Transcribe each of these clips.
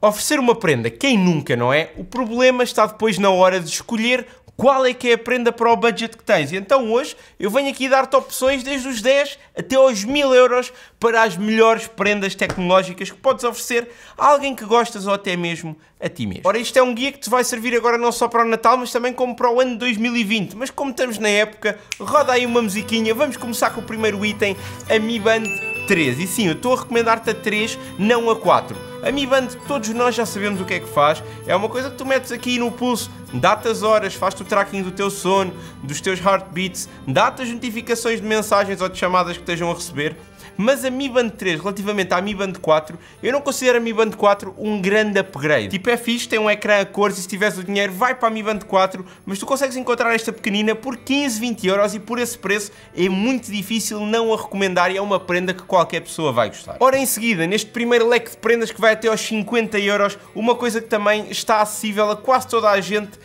Oferecer uma prenda, quem nunca, não é? O problema está depois na hora de escolher qual é que é a prenda para o budget que tens. E então hoje eu venho aqui dar-te opções desde os 10 até aos 1000 euros para as melhores prendas tecnológicas que podes oferecer a alguém que gostas ou até mesmo a ti mesmo. Ora, isto é um guia que te vai servir agora não só para o Natal, mas também como para o ano de 2020. Mas como estamos na época, roda aí uma musiquinha, vamos começar com o primeiro item, a Mi Band 3. E sim, eu estou a recomendar-te a 3, não a 4. A Mi Band, todos nós já sabemos o que é que faz. É uma coisa que tu metes aqui no pulso, data as horas, faz-te o tracking do teu sono, dos teus heartbeats, data as notificações de mensagens ou de chamadas que estejam a receber mas a Mi Band 3, relativamente à Mi Band 4, eu não considero a Mi Band 4 um grande upgrade. Tipo, é fixe, tem um ecrã a cores e se tivesse o dinheiro vai para a Mi Band 4, mas tu consegues encontrar esta pequenina por 15, 20 euros e por esse preço é muito difícil não a recomendar e é uma prenda que qualquer pessoa vai gostar. Ora, em seguida, neste primeiro leque de prendas que vai até aos 50 euros, uma coisa que também está acessível a quase toda a gente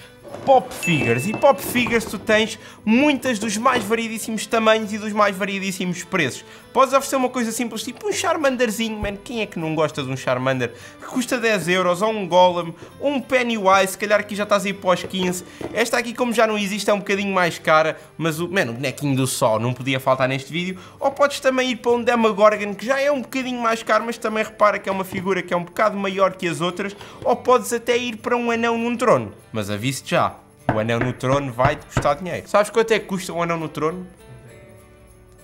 pop figures. E pop figures tu tens muitas dos mais variedíssimos tamanhos e dos mais variedíssimos preços. Podes oferecer uma coisa simples, tipo um Charmanderzinho, mano, Quem é que não gosta de um Charmander? Que custa 10 euros, ou um Golem, ou um Pennywise, se calhar aqui já estás aí para os 15. Esta aqui, como já não existe, é um bocadinho mais cara, mas o, man, o bonequinho do sol não podia faltar neste vídeo. Ou podes também ir para um Demagorgon, que já é um bocadinho mais caro, mas também repara que é uma figura que é um bocado maior que as outras. Ou podes até ir para um anão num trono. Mas aviso-te já, o anel no trono vai-te custar dinheiro. Sabes quanto é que custa um anel no trono?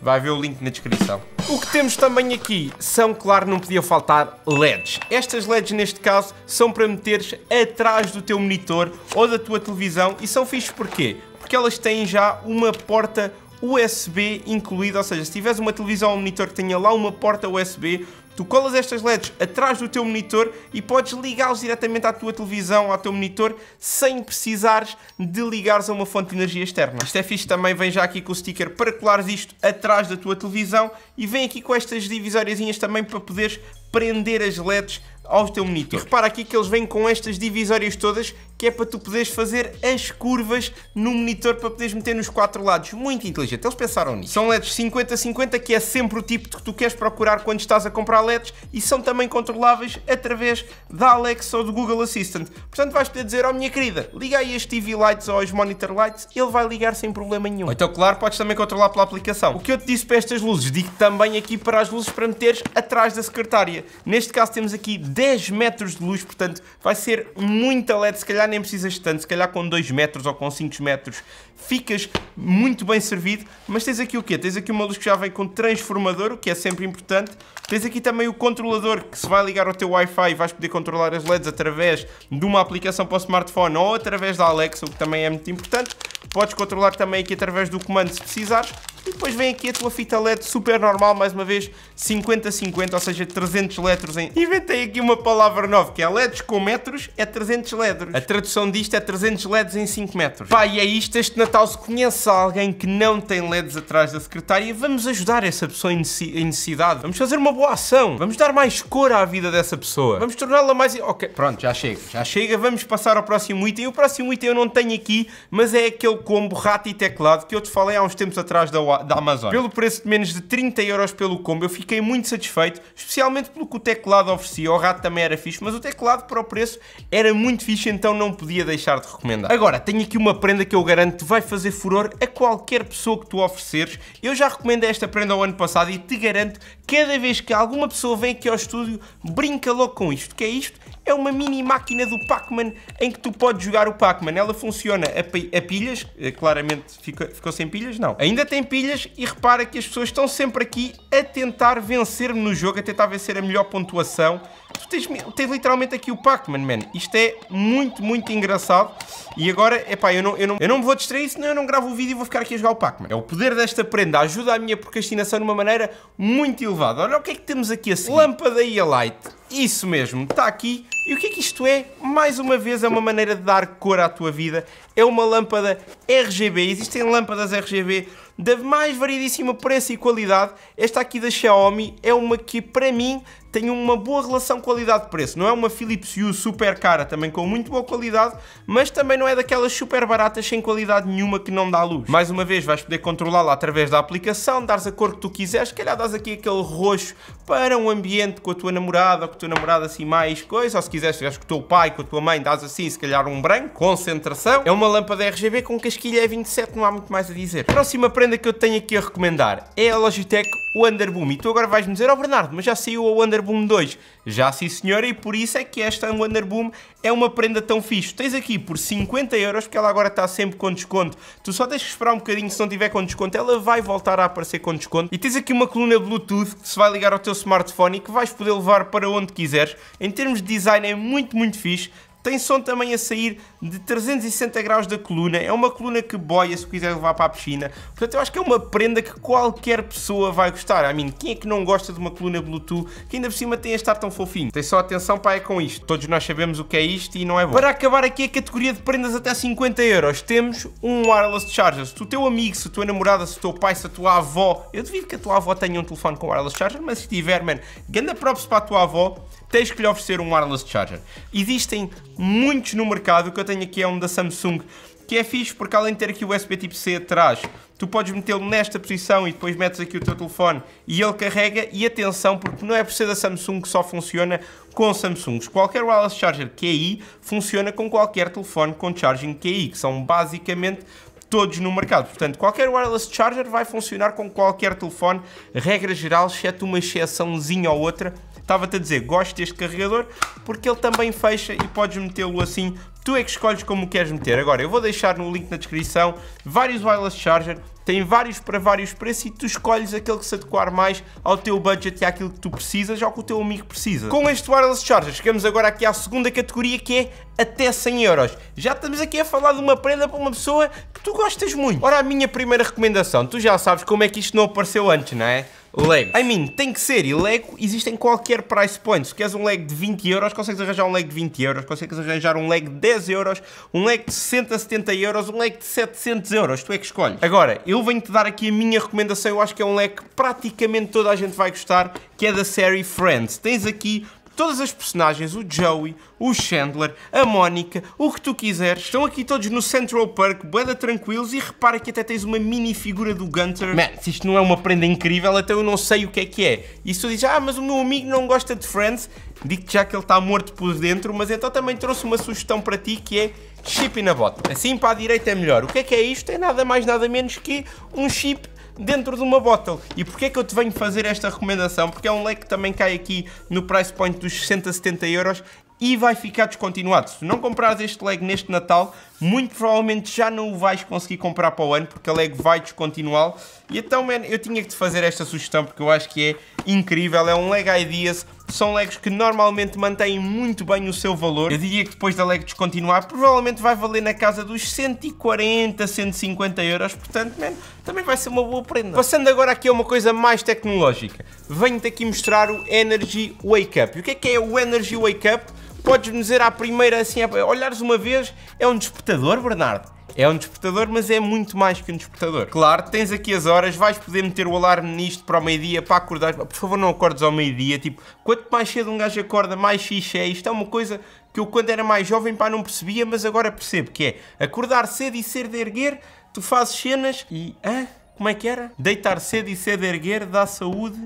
Vai ver o link na descrição. O que temos também aqui são, claro, não podia faltar LEDs. Estas LEDs, neste caso, são para meteres atrás do teu monitor ou da tua televisão e são fixos porquê? Porque elas têm já uma porta USB incluída, ou seja, se tiveres uma televisão ou um monitor que tenha lá uma porta USB, Tu colas estas LEDs atrás do teu monitor e podes ligá-los diretamente à tua televisão, ao teu monitor, sem precisares de ligares a uma fonte de energia externa. Isto é fixe, também vem já aqui com o sticker para colares isto atrás da tua televisão e vem aqui com estas divisórias também para poderes prender as LEDs ao teu monitor. E repara aqui que eles vêm com estas divisórias todas que é para tu poderes fazer as curvas no monitor para poderes meter nos quatro lados. Muito inteligente, eles pensaram nisso. São LEDs 50-50, que é sempre o tipo que tu queres procurar quando estás a comprar LEDs e são também controláveis através da Alexa ou do Google Assistant. Portanto, vais poder dizer, ó oh, minha querida, liga aí as TV lights ou os monitor lights, ele vai ligar sem problema nenhum. Ou então, claro, podes também controlar pela aplicação. O que eu te disse para estas luzes, digo também aqui para as luzes para meteres atrás da secretária. Neste caso temos aqui 10 metros de luz, portanto vai ser muita LED, se calhar nem precisas de tanto, se calhar com 2 metros ou com 5 metros ficas muito bem servido, mas tens aqui o quê? Tens aqui uma luz que já vem com transformador, o que é sempre importante, tens aqui também o controlador que se vai ligar ao teu Wi-Fi e vais poder controlar as LEDs através de uma aplicação para o smartphone ou através da Alexa, o que também é muito importante, podes controlar também aqui através do comando se precisares, e depois vem aqui a tua fita LED super normal, mais uma vez, 50-50, ou seja, 300 letros em... Inventei aqui uma palavra nova, que é LEDs com metros é 300 LEDs. A tradução disto é 300 LEDs em 5 metros. Pá, e é isto, este Natal se conhece alguém que não tem LEDs atrás da secretária, vamos ajudar essa pessoa em necessidade. Vamos fazer uma boa ação. Vamos dar mais cor à vida dessa pessoa. Vamos torná-la mais... Ok, pronto, já chega. Já chega, vamos passar ao próximo item. O próximo item eu não tenho aqui, mas é aquele combo rato e teclado que eu te falei há uns tempos atrás da da, Amazon. Pelo preço de menos de 30 euros pelo combo, eu fiquei muito satisfeito, especialmente pelo que o teclado oferecia. O rato também era fixe, mas o teclado para o preço era muito fixe, então não podia deixar de recomendar. Agora, tenho aqui uma prenda que eu garanto vai fazer furor a qualquer pessoa que tu ofereceres. Eu já recomendo esta prenda ao ano passado e te garanto, cada vez que alguma pessoa vem aqui ao estúdio, brinca logo com isto. que é isto? é uma mini máquina do Pac-Man em que tu podes jogar o Pac-Man. Ela funciona a, a pilhas, eh, claramente ficou, ficou, sem pilhas, não. Ainda tem pilhas e repara que as pessoas estão sempre aqui a tentar vencer-me no jogo, a tentar vencer a melhor pontuação. Tu tens, tens literalmente aqui o Pac-Man, man. Isto é muito, muito engraçado. E agora, epá, eu não, eu, não, eu não me vou distrair, senão eu não gravo o vídeo e vou ficar aqui a jogar o Pac-Man. É o poder desta prenda, ajuda a minha procrastinação de uma maneira muito elevada. Olha o que é que temos aqui assim. Lâmpada e a light. Isso mesmo, está aqui. E o que é que isto é? Mais uma vez, é uma maneira de dar cor à tua vida. É uma lâmpada RGB. Existem lâmpadas RGB da mais variedíssima preço e qualidade. Esta aqui da Xiaomi é uma que, para mim, tem uma boa relação qualidade-preço. Não é uma Philips Hue super cara, também com muito boa qualidade, mas também não é daquelas super baratas sem qualidade nenhuma que não dá luz. Mais uma vez, vais poder controlá-la através da aplicação, dares a cor que tu quiseres, se calhar dás aqui aquele roxo para um ambiente com a tua namorada, ou com a tua namorada assim mais coisa, ou se quiseres, se com o teu pai, com a tua mãe, dás assim, se calhar um branco, concentração. É uma lâmpada RGB com casquilha E27, não há muito mais a dizer. Próxima prenda prenda que eu tenho aqui a recomendar é a Logitech Wonderboom. E tu agora vais-me dizer, ó oh Bernardo, mas já saiu a Wonderboom 2. Já sim senhora, e por isso é que esta Wonderboom é uma prenda tão fixe. Tens aqui por 50 euros, porque ela agora está sempre com desconto. Tu só tens que esperar um bocadinho, se não tiver com desconto, ela vai voltar a aparecer com desconto. E tens aqui uma coluna Bluetooth que se vai ligar ao teu smartphone e que vais poder levar para onde quiseres. Em termos de design é muito, muito fixe. Tem som também a sair de 360 graus da coluna, é uma coluna que boia se quiser levar para a piscina. Portanto, eu acho que é uma prenda que qualquer pessoa vai gostar. I mean, quem é que não gosta de uma coluna Bluetooth que ainda por cima tem a estar tão fofinho? Tem só atenção, pá, é com isto. Todos nós sabemos o que é isto e não é bom. Para acabar aqui a categoria de prendas até 50 euros, temos um wireless charger. Se o teu amigo, se a tua namorada, se o teu pai, se a tua avó, eu duvido que a tua avó tenha um telefone com wireless charger, mas se tiver, mano ganda props para a tua avó, tens que lhe oferecer um wireless charger. Existem muitos no mercado. O que eu tenho aqui é um da Samsung que é fixe porque além de ter aqui o USB tipo C atrás, tu podes metê-lo nesta posição e depois metes aqui o teu telefone e ele carrega e atenção porque não é por ser da Samsung que só funciona com Samsungs. Qualquer wireless charger QI funciona com qualquer telefone com charging QI, que são basicamente todos no mercado. Portanto, qualquer wireless charger vai funcionar com qualquer telefone, regra geral, exceto uma exceçãozinha ou outra, Estava-te a dizer, gosto deste carregador porque ele também fecha e podes metê-lo assim. Tu é que escolhes como queres meter. Agora, eu vou deixar no link na descrição vários wireless charger, tem vários para vários preços e tu escolhes aquele que se adequar mais ao teu budget e àquilo que tu precisas ou que o teu amigo precisa. Com este wireless charger, chegamos agora aqui à segunda categoria que é até 100 euros. Já estamos aqui a falar de uma prenda para uma pessoa que tu gostas muito. Ora, a minha primeira recomendação, tu já sabes como é que isto não apareceu antes, não é? Lego. I mean, tem que ser. E Lego existem qualquer price point. Se queres um Lego de 20 euros, consegues arranjar um Lego de 20 euros, consegues arranjar um Lego de 10 euros, um Lego de 60, 70 euros, um Lego de 700 euros. Tu é que escolhes. Agora, eu venho-te dar aqui a minha recomendação. Eu acho que é um Lego que praticamente toda a gente vai gostar, que é da série Friends. Tens aqui Todas as personagens, o Joey, o Chandler, a Mónica, o que tu quiseres, estão aqui todos no Central Park, boeda tranquilos, e repara que até tens uma mini figura do Gunter. Man, se isto não é uma prenda incrível, até então eu não sei o que é que é. E se tu dizes, ah, mas o meu amigo não gosta de Friends, digo-te já que ele está morto por dentro, mas então também trouxe uma sugestão para ti que é chip na bota. Assim para a direita é melhor. O que é que é isto? É nada mais nada menos que um chip dentro de uma bottle. E porquê é que eu te venho fazer esta recomendação? Porque é um leque que também cai aqui no price point dos 60, 70 euros e vai ficar descontinuado. Se não comprares este leg neste Natal, muito provavelmente já não o vais conseguir comprar para o ano, porque a Lego vai descontinuá-lo. E então, man, eu tinha que te fazer esta sugestão, porque eu acho que é incrível, é um Lego Ideas, são legos que normalmente mantêm muito bem o seu valor. Eu diria que depois da Lego descontinuar, provavelmente vai valer na casa dos 140, 150 euros, portanto, man, também vai ser uma boa prenda. Passando agora aqui a uma coisa mais tecnológica, venho-te aqui mostrar o Energy Wake Up. E o que é que é o Energy Wake Up? Podes dizer à primeira assim, olhares uma vez, é um despertador, Bernardo? É um despertador, mas é muito mais que um despertador. Claro, tens aqui as horas, vais poder meter o alarme nisto para o meio-dia, para acordar. Por favor, não acordes ao meio-dia. Tipo, quanto mais cedo um gajo acorda, mais fixe é. Isto é uma coisa que eu, quando era mais jovem, pá, não percebia, mas agora percebo, que é acordar cedo e ser de erguer, tu fazes cenas e... Hã? Como é que era? Deitar cedo e ser de erguer dá saúde...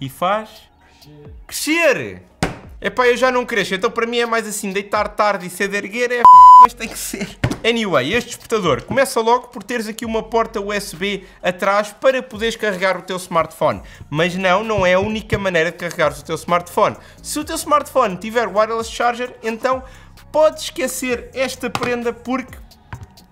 E faz... Crescer! É pá, eu já não cresço, então para mim é mais assim, deitar tarde e ceder erguer é f... mas tem que ser. Anyway, este despertador começa logo por teres aqui uma porta USB atrás para poderes carregar o teu smartphone. Mas não, não é a única maneira de carregar o teu smartphone. Se o teu smartphone tiver wireless charger, então podes esquecer esta prenda porque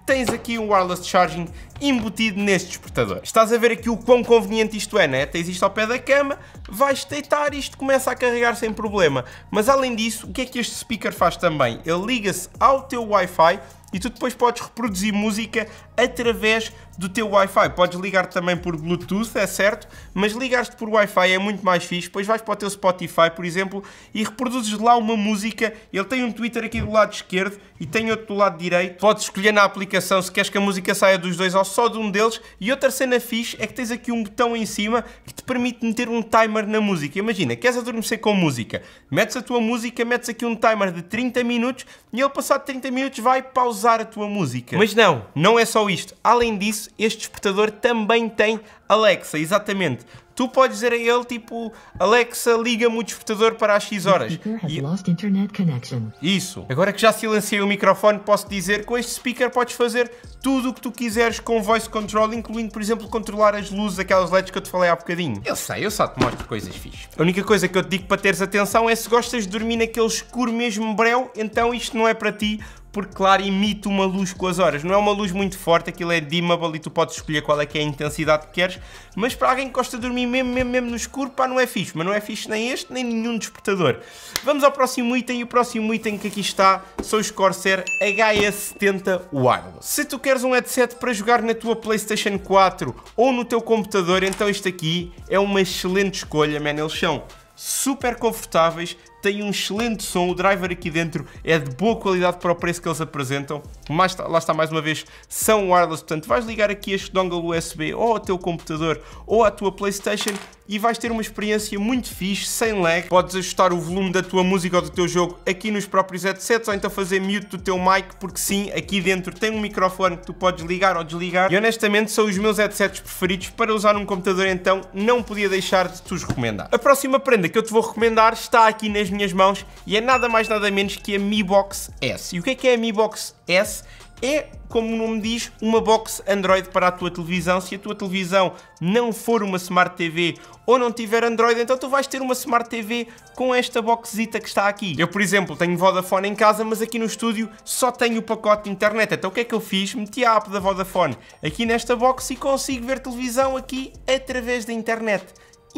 tens aqui um wireless charging embutido neste despertador. Estás a ver aqui o quão conveniente isto é, né? Tens isto ao pé da cama, vais deitar e isto começa a carregar sem problema. Mas além disso, o que é que este speaker faz também? Ele liga-se ao teu Wi-Fi e tu depois podes reproduzir música através do teu Wi-Fi. Podes ligar também por Bluetooth, é certo, mas ligar-te por Wi-Fi é muito mais fixe, depois vais para o teu Spotify, por exemplo, e reproduzes lá uma música. Ele tem um Twitter aqui do lado esquerdo e tem outro do lado direito. Podes escolher na aplicação se queres que a música saia dos dois ou só de um deles. E outra cena fixe é que tens aqui um botão em cima que te permite meter um timer na música. Imagina, queres adormecer com música, metes a tua música, metes aqui um timer de 30 minutos e ele passado 30 minutos vai pausar usar a tua música. Mas não, não é só isto. Além disso, este despertador também tem Alexa, exatamente. Tu podes dizer a ele tipo Alexa, liga-me o despertador para as X horas. E... Isso. Agora que já silenciei o microfone, posso dizer que com este speaker podes fazer tudo o que tu quiseres com voice control, incluindo, por exemplo, controlar as luzes, aquelas LEDs que eu te falei há bocadinho. Eu sei, eu só te mostro coisas fixas. A única coisa que eu te digo para teres atenção é se gostas de dormir naquele escuro mesmo breu, então isto não é para ti, porque claro emite uma luz com as horas. Não é uma luz muito forte, aquilo é dimmable e tu podes escolher qual é que é a intensidade que queres, mas para alguém que gosta de dormir mesmo, mesmo, mesmo no escuro, pá, não é fixe. Mas não é fixe nem este, nem nenhum despertador. Vamos ao próximo item e o próximo item que aqui está são os Corsair HS70 Wireless. Se tu queres um headset para jogar na tua Playstation 4 ou no teu computador, então este aqui é uma excelente escolha, man. Eles são super confortáveis, tem um excelente som, o driver aqui dentro é de boa qualidade para o preço que eles apresentam, mas lá está mais uma vez, são wireless, portanto vais ligar aqui este dongle USB ou ao teu computador ou à tua Playstation e vais ter uma experiência muito fixe, sem lag. Podes ajustar o volume da tua música ou do teu jogo aqui nos próprios headsets ou então fazer mute do teu mic, porque sim, aqui dentro tem um microfone que tu podes ligar ou desligar. E honestamente são os meus headsets preferidos para usar num computador, então não podia deixar de te os recomendar. A próxima prenda que eu te vou recomendar está aqui nas minhas mãos e é nada mais nada menos que a Mi Box S. E o que é que é a Mi Box S? é, como o nome diz, uma box Android para a tua televisão. Se a tua televisão não for uma Smart TV ou não tiver Android, então tu vais ter uma Smart TV com esta boxita que está aqui. Eu, por exemplo, tenho Vodafone em casa, mas aqui no estúdio só tenho o pacote de internet. Então o que é que eu fiz? Meti a app da Vodafone aqui nesta box e consigo ver televisão aqui através da internet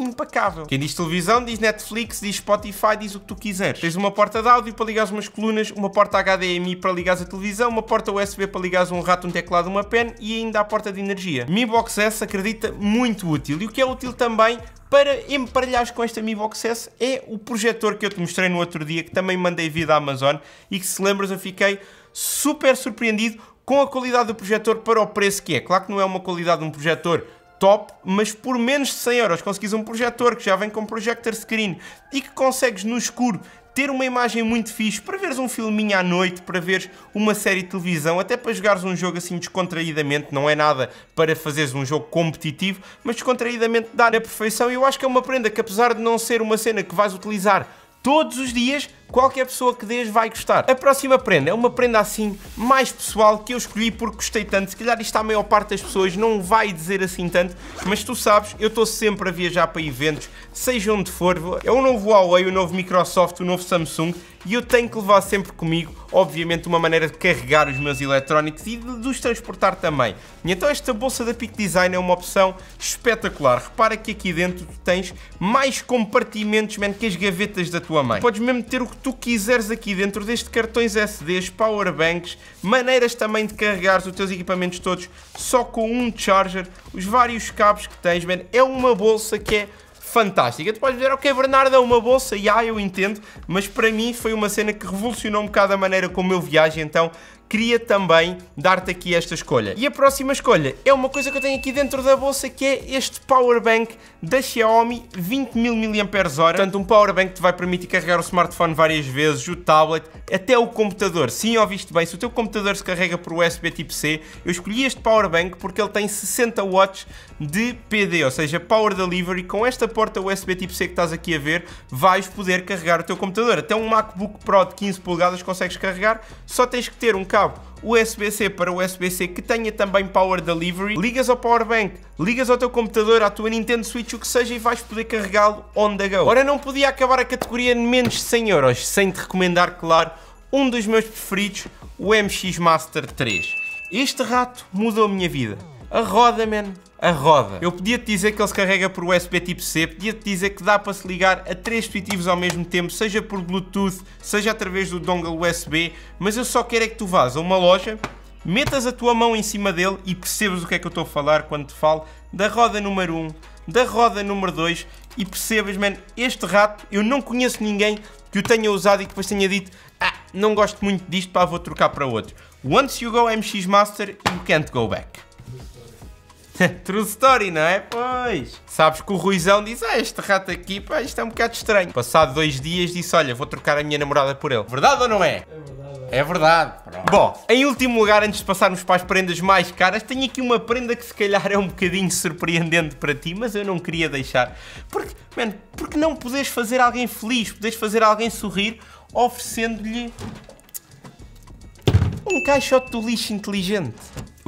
impecável. Quem diz televisão, diz Netflix, diz Spotify, diz o que tu quiseres. Tens uma porta de áudio para ligares umas colunas, uma porta HDMI para ligares a televisão, uma porta USB para ligares um rato, um teclado, uma pen e ainda a porta de energia. Mi Box S acredita muito útil e o que é útil também para emparelhares com esta Mi Box S é o projetor que eu te mostrei no outro dia, que também mandei vir da Amazon e que se lembras eu fiquei super surpreendido com a qualidade do projetor para o preço que é. Claro que não é uma qualidade de um projetor top, mas por menos de 100 euros conseguis um projetor que já vem com projector screen e que consegues no escuro ter uma imagem muito fixe para veres um filminho à noite, para veres uma série de televisão, até para jogares um jogo assim descontraídamente, não é nada para fazeres um jogo competitivo, mas descontraídamente dá na perfeição. E eu acho que é uma prenda que apesar de não ser uma cena que vais utilizar todos os dias, qualquer pessoa que dês vai gostar. A próxima prenda é uma prenda assim mais pessoal que eu escolhi porque gostei tanto. Se calhar isto a maior parte das pessoas não vai dizer assim tanto, mas tu sabes, eu estou sempre a viajar para eventos, seja onde for. É o novo Huawei, o novo Microsoft, o novo Samsung e eu tenho que levar sempre comigo, obviamente, uma maneira de carregar os meus eletrónicos e de, de os transportar também. E então esta bolsa da Peak Design é uma opção espetacular. Repara que aqui dentro tens mais compartimentos, man, que as gavetas da tua mãe. Podes mesmo ter o que tu quiseres aqui dentro deste cartões SDs, powerbanks, maneiras também de carregar os teus equipamentos todos só com um charger, os vários cabos que tens, man, é uma bolsa que é fantástica. Tu podes dizer, ok, Bernardo, é uma bolsa, e ah, eu entendo, mas para mim foi uma cena que revolucionou um bocado a maneira como eu viajo, então queria também dar-te aqui esta escolha. E a próxima escolha é uma coisa que eu tenho aqui dentro da bolsa que é este power bank da Xiaomi 20.000 mAh. Portanto, um power bank que te vai permitir carregar o smartphone várias vezes, o tablet, até o computador. Sim, ouviste bem, se o teu computador se carrega por USB tipo C, eu escolhi este power bank porque ele tem 60 watts de PD, ou seja, Power Delivery. Com esta porta USB tipo C que estás aqui a ver, vais poder carregar o teu computador. Até um MacBook Pro de 15 polegadas consegues carregar, só tens que ter um cabo USB-C para USB-C que tenha também Power Delivery, ligas ao Power Bank, ligas ao teu computador, à tua Nintendo Switch, o que seja, e vais poder carregá-lo on the go. Ora, não podia acabar a categoria de menos de 100 euros, sem te recomendar, claro, um dos meus preferidos, o MX Master 3. Este rato mudou a minha vida. A roda, man. A roda. Eu podia-te dizer que ele se carrega por USB tipo C, podia-te dizer que dá para se ligar a três dispositivos ao mesmo tempo, seja por Bluetooth, seja através do dongle USB, mas eu só quero é que tu vás a uma loja, metas a tua mão em cima dele e percebas o que é que eu estou a falar quando te falo da roda número 1, um, da roda número 2 e percebas, man, este rato, eu não conheço ninguém que o tenha usado e que depois tenha dito ah, não gosto muito disto, pá, vou trocar para outro. Once you go MX Master, you can't go back. True story, não é? Pois. Sabes que o Ruizão diz, ah, este rato aqui, pá, isto é um bocado estranho. Passado dois dias disse, olha, vou trocar a minha namorada por ele. Verdade ou não é? É verdade. É, é verdade. Pronto. Bom, em último lugar, antes de passarmos para as prendas mais caras, tenho aqui uma prenda que se calhar é um bocadinho surpreendente para ti, mas eu não queria deixar. Porque, mano, porque não podes fazer alguém feliz, podes fazer alguém sorrir oferecendo-lhe um caixote do lixo inteligente.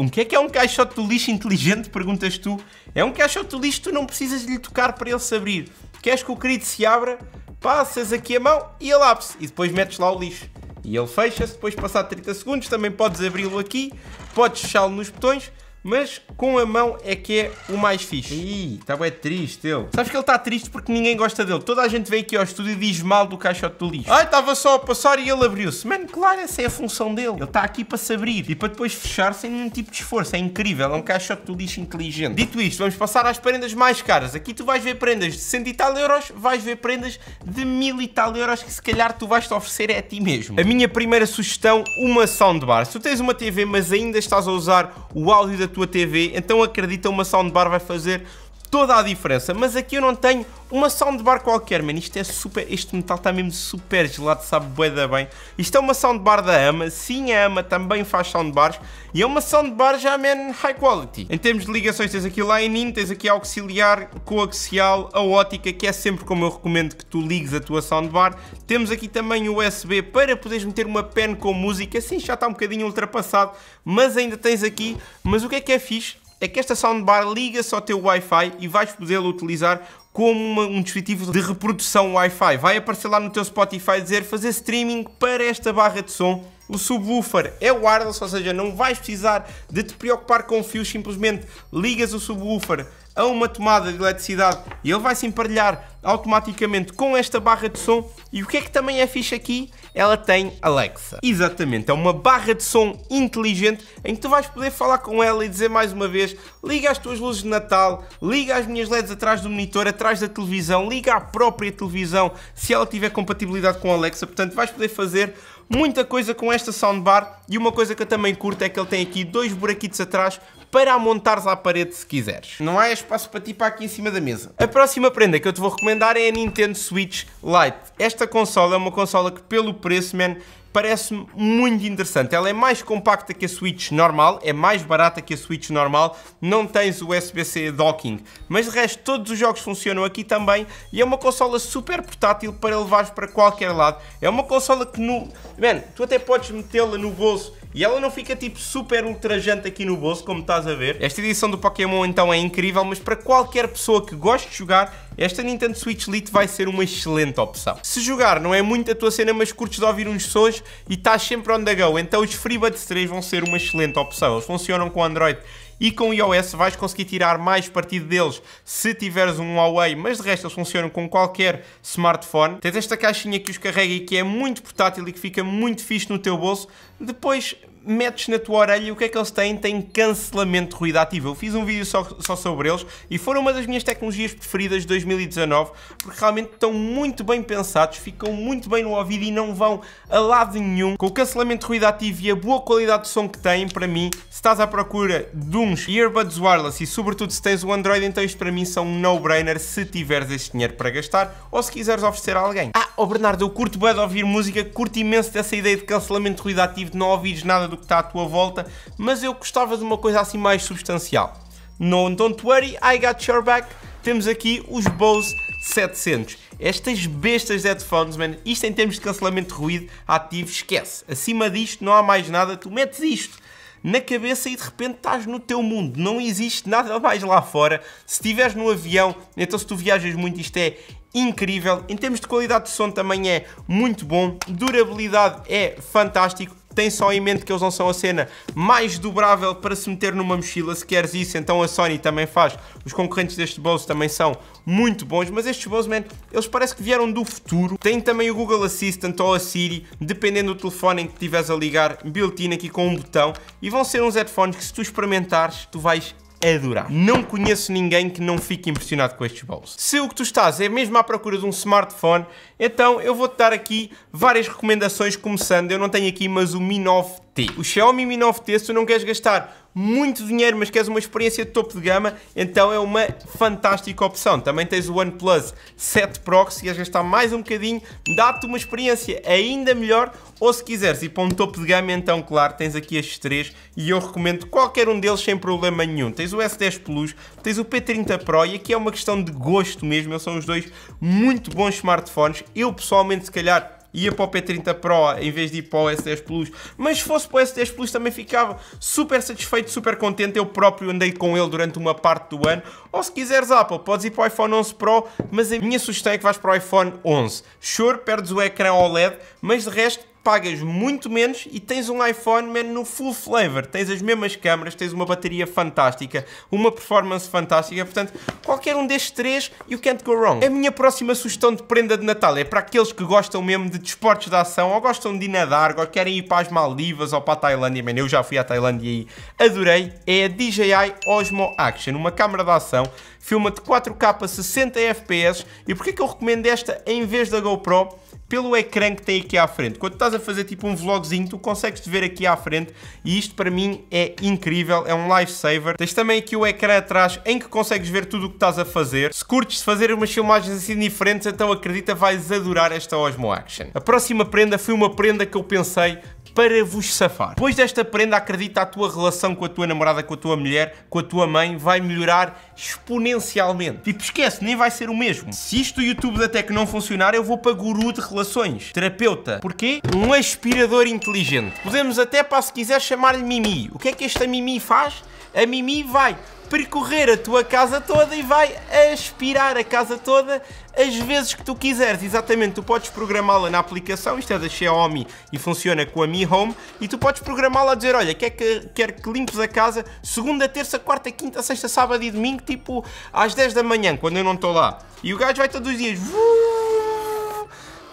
O que é que é um caixote do lixo inteligente, perguntas tu? É um caixote do lixo, tu não precisas de lhe tocar para ele se abrir. Queres que o querido se abra, passas aqui a mão e ele abre-se. E depois metes lá o lixo. E ele fecha-se, depois passar 30 segundos, também podes abri-lo aqui, podes fechá-lo nos botões, mas com a mão é que é o mais fixe. Ih, está bem triste ele. Sabes que ele está triste porque ninguém gosta dele. Toda a gente vem aqui ao estúdio e diz mal do caixote do lixo. Ai, estava só a passar e ele abriu-se. Mano, claro, essa é a função dele. Ele está aqui para se abrir e para depois fechar sem nenhum tipo de esforço. É incrível, é um caixote do lixo inteligente. Dito isto, vamos passar às prendas mais caras. Aqui tu vais ver prendas de 100 e tal euros, vais ver prendas de mil e tal euros que se calhar tu vais-te oferecer é a ti mesmo. A minha primeira sugestão, uma soundbar. Se tu tens uma TV, mas ainda estás a usar o áudio da tua TV, então acredita, uma soundbar vai fazer toda a diferença, mas aqui eu não tenho uma soundbar qualquer, mano, isto é super, este metal está mesmo super gelado, sabe boeda bem. Isto é uma soundbar da AMA, sim a AMA também faz soundbars, e é uma soundbar já, man, high quality. Em termos de ligações tens aqui line-in, tens aqui auxiliar, coaxial, a ótica, que é sempre como eu recomendo que tu ligues a tua soundbar. Temos aqui também o USB para poderes meter uma pen com música, sim, já está um bocadinho ultrapassado, mas ainda tens aqui, mas o que é que é fixe? é que esta soundbar liga-se ao teu Wi-Fi e vais podê-la utilizar como uma, um dispositivo de reprodução Wi-Fi. Vai aparecer lá no teu Spotify dizer fazer streaming para esta barra de som. O subwoofer é wireless, ou seja, não vais precisar de te preocupar com fios, simplesmente ligas o subwoofer a uma tomada de eletricidade e ele vai se emparelhar automaticamente com esta barra de som. E o que é que também é fixe aqui? ela tem Alexa. Exatamente, é uma barra de som inteligente em que tu vais poder falar com ela e dizer mais uma vez: liga as tuas luzes de Natal, liga as minhas LEDs atrás do monitor, atrás da televisão, liga à própria televisão se ela tiver compatibilidade com a Alexa. Portanto, vais poder fazer muita coisa com esta soundbar e uma coisa que eu também curto é que ele tem aqui dois buraquitos atrás para montares à parede se quiseres. Não há espaço para ti para aqui em cima da mesa. A próxima prenda que eu te vou recomendar é a Nintendo Switch Lite. Esta consola é uma consola que pelo preço, man, parece-me muito interessante. Ela é mais compacta que a Switch normal, é mais barata que a Switch normal, não tens o USB-C docking, mas de resto todos os jogos funcionam aqui também e é uma consola super portátil para levares para qualquer lado. É uma consola que no... Man, tu até podes metê-la no bolso e ela não fica tipo super ultrajante aqui no bolso, como estás a ver. Esta edição do Pokémon então é incrível, mas para qualquer pessoa que goste de jogar, esta Nintendo Switch Lite vai ser uma excelente opção. Se jogar não é muito a tua cena, mas curtes de ouvir uns sons, e estás sempre on the go. Então os FreeBuds 3 vão ser uma excelente opção. Eles funcionam com Android e com iOS vais conseguir tirar mais partido deles se tiveres um Huawei, mas de resto eles funcionam com qualquer smartphone. Tens esta caixinha que os carrega e que é muito portátil e que fica muito fixe no teu bolso. Depois metes na tua orelha e o que é que eles têm? Tem cancelamento de ruído ativo. Eu fiz um vídeo só, só sobre eles e foram uma das minhas tecnologias preferidas de 2019 porque realmente estão muito bem pensados, ficam muito bem no ouvido e não vão a lado nenhum. Com o cancelamento de ruído ativo e a boa qualidade de som que têm, para mim, se estás à procura de uns earbuds wireless e sobretudo se tens o Android, então isto para mim são um no-brainer se tiveres este dinheiro para gastar ou se quiseres oferecer a alguém. Ah, oh Bernardo, eu curto bem de ouvir música, curto imenso dessa ideia de cancelamento de ruído ativo, de não ouvires nada do que está à tua volta, mas eu gostava de uma coisa assim mais substancial. Não, don't worry, I got your back. Temos aqui os Bose 700. Estas bestas de headphones, man, isto em termos de cancelamento de ruído ativo, esquece. Acima disto não há mais nada, tu metes isto na cabeça e de repente estás no teu mundo. Não existe nada mais lá fora. Se estiveres no avião, então se tu viajas muito, isto é incrível. Em termos de qualidade de som também é muito bom. Durabilidade é fantástico tem só em mente que eles não são a cena mais dobrável para se meter numa mochila, se queres isso, então a Sony também faz. Os concorrentes deste Bose também são muito bons, mas estes Bose, man, eles parece que vieram do futuro. Tem também o Google Assistant ou a Siri, dependendo do telefone em que estiveres a ligar, built-in aqui com um botão, e vão ser uns headphones que se tu experimentares, tu vais adorar. É não conheço ninguém que não fique impressionado com estes bolsos. Se o que tu estás é mesmo à procura de um smartphone, então eu vou-te dar aqui várias recomendações, começando, eu não tenho aqui, mas o Mi 9 Ti. O Xiaomi Mi 9T, se tu não queres gastar muito dinheiro, mas queres uma experiência de topo de gama, então é uma fantástica opção. Também tens o OnePlus 7 Pro, que se queres gastar mais um bocadinho, dá-te uma experiência ainda melhor, ou se quiseres ir para um topo de gama, então, claro, tens aqui estes três e eu recomendo qualquer um deles sem problema nenhum. Tens o S10 Plus, tens o P30 Pro e aqui é uma questão de gosto mesmo, eles são os dois muito bons smartphones. Eu, pessoalmente, se calhar, ia para o P30 Pro em vez de ir para o S10 Plus. Mas se fosse para o S10 Plus também ficava super satisfeito, super contente. Eu próprio andei com ele durante uma parte do ano. Ou se quiseres Apple, podes ir para o iPhone 11 Pro, mas a minha sugestão é que vais para o iPhone 11. Sure, perdes o ecrã OLED, mas de resto pagas muito menos e tens um iPhone man, no full flavor. Tens as mesmas câmaras, tens uma bateria fantástica, uma performance fantástica. Portanto, qualquer um destes três, you can't go wrong. A minha próxima sugestão de prenda de Natal é para aqueles que gostam mesmo de desportos de ação ou gostam de ir nadar ou querem ir para as Maldivas ou para a Tailândia. Man, eu já fui à Tailândia e adorei. É a DJI Osmo Action, uma câmera de ação, filma de 4K a 60 FPS. E porquê que eu recomendo esta em vez da GoPro? pelo ecrã que tem aqui à frente. Quando estás a fazer tipo um vlogzinho, tu consegues ver aqui à frente e isto para mim é incrível, é um lifesaver. Tens também aqui o ecrã atrás em que consegues ver tudo o que estás a fazer. Se curtes fazer umas filmagens assim diferentes, então acredita, vais adorar esta Osmo Action. A próxima prenda foi uma prenda que eu pensei para vos safar. Depois desta prenda, acredita a tua relação com a tua namorada, com a tua mulher, com a tua mãe, vai melhorar exponencialmente. Tipo, esquece, nem vai ser o mesmo. Se isto do YouTube da Tech não funcionar, eu vou para guru de relações, terapeuta. Porquê? Um aspirador inteligente. Podemos até, para se quiser, chamar-lhe Mimi. O que é que esta Mimi faz? a Mimi vai percorrer a tua casa toda e vai aspirar a casa toda as vezes que tu quiseres. Exatamente, tu podes programá-la na aplicação, isto é da Xiaomi e funciona com a Mi Home, e tu podes programá-la a dizer, olha, quer que, quer que limpes a casa segunda, terça, quarta, quinta, sexta, sábado e domingo, tipo às 10 da manhã, quando eu não estou lá. E o gajo vai todos os dias... Vuuu,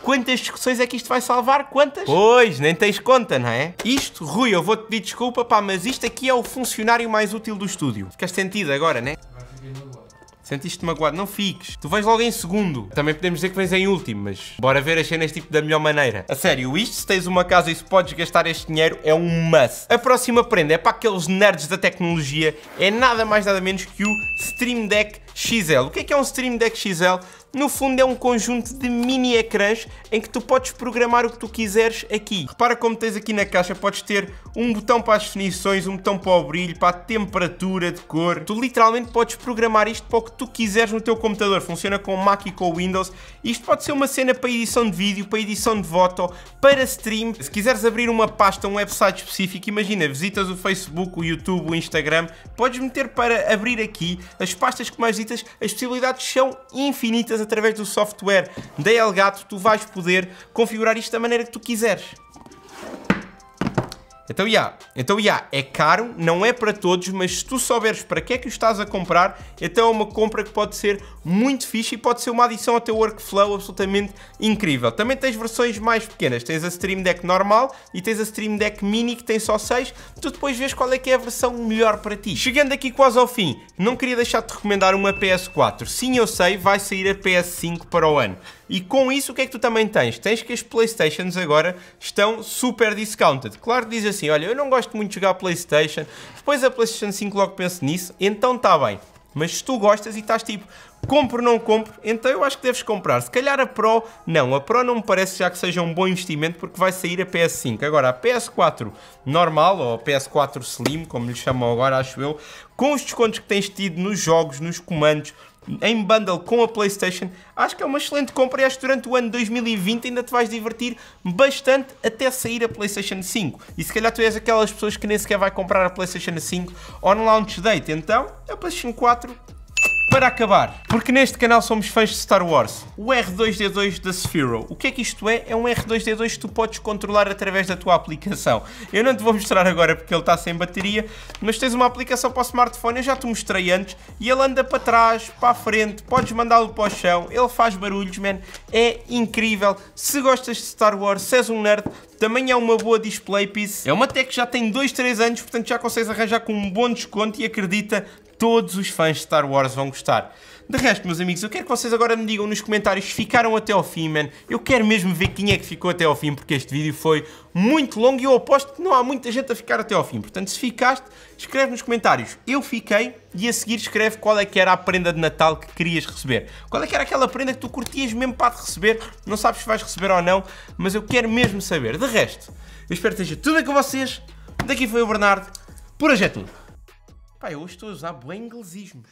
Quantas discussões é que isto vai salvar? Quantas? Pois, nem tens conta, não é? Isto, Rui, eu vou-te pedir desculpa, pá, mas isto aqui é o funcionário mais útil do estúdio. Ficas sentido agora, né? Sentiste-te magoado? Não fiques. Tu vais logo em segundo. Também podemos dizer que vens em último, mas bora ver as cenas tipo da melhor maneira. A sério, isto, se tens uma casa e se podes gastar este dinheiro, é um must. A próxima prenda é para aqueles nerds da tecnologia. É nada mais nada menos que o Stream Deck XL. O que é que é um Stream Deck XL? no fundo é um conjunto de mini ecrãs em que tu podes programar o que tu quiseres aqui. Repara como tens aqui na caixa, podes ter um botão para as definições, um botão para o brilho, para a temperatura de cor. Tu literalmente podes programar isto para o que tu quiseres no teu computador. Funciona com o Mac e com o Windows. Isto pode ser uma cena para edição de vídeo, para edição de voto, para stream. Se quiseres abrir uma pasta, um website específico, imagina, visitas o Facebook, o YouTube, o Instagram, podes meter para abrir aqui as pastas que mais visitas, as possibilidades são infinitas através do software da Elgato, tu vais poder configurar isto da maneira que tu quiseres. Então, já. Yeah. Então, já. Yeah. É caro, não é para todos, mas se tu souberes para que é que o estás a comprar, então é uma compra que pode ser muito fixe e pode ser uma adição ao teu workflow absolutamente incrível. Também tens versões mais pequenas. Tens a Stream Deck normal e tens a Stream Deck Mini que tem só 6. Tu depois vês qual é que é a versão melhor para ti. Chegando aqui quase ao fim, não queria deixar de recomendar uma PS4. Sim, eu sei, vai sair a PS5 para o ano. E com isso, o que é que tu também tens? Tens que as Playstations agora estão super discounted. Claro que diz assim, olha, eu não gosto muito de jogar Playstation, depois a Playstation 5 logo penso nisso, então está bem. Mas se tu gostas e estás tipo, compro ou não compro, então eu acho que deves comprar. Se calhar a Pro, não. A Pro não me parece já que seja um bom investimento porque vai sair a PS5. Agora, a PS4 normal, ou a PS4 Slim, como lhe chamam agora, acho eu, com os descontos que tens tido nos jogos, nos comandos, em bundle com a PlayStation, acho que é uma excelente compra e acho que durante o ano 2020 ainda te vais divertir bastante até sair a PlayStation 5. E se calhar tu és aquelas pessoas que nem sequer vai comprar a PlayStation 5 on launch date, então a PlayStation 4 para acabar, porque neste canal somos fãs de Star Wars, o R2D2 da Sphero, o que é que isto é? É um R2D2 que tu podes controlar através da tua aplicação. Eu não te vou mostrar agora porque ele está sem bateria, mas tens uma aplicação para o smartphone, eu já te mostrei antes, e ele anda para trás, para a frente, podes mandá-lo para o chão, ele faz barulhos, man, é incrível. Se gostas de Star Wars, se és um nerd, também é uma boa display piece. É uma tech que já tem 2, 3 anos, portanto já consegues arranjar com um bom desconto e acredita, todos os fãs de Star Wars vão gostar. De resto, meus amigos, eu quero que vocês agora me digam nos comentários se ficaram até ao fim, man. Eu quero mesmo ver quem é que ficou até ao fim, porque este vídeo foi muito longo e eu aposto que não há muita gente a ficar até ao fim. Portanto, se ficaste, escreve nos comentários. Eu fiquei e a seguir escreve qual é que era a prenda de Natal que querias receber. Qual é que era aquela prenda que tu curtias mesmo para te receber. Não sabes se vais receber ou não, mas eu quero mesmo saber. De resto, eu espero que esteja tudo bem com vocês. Daqui foi o Bernardo, por é tudo. Pá, eu hoje estou a usar bué inglesismos.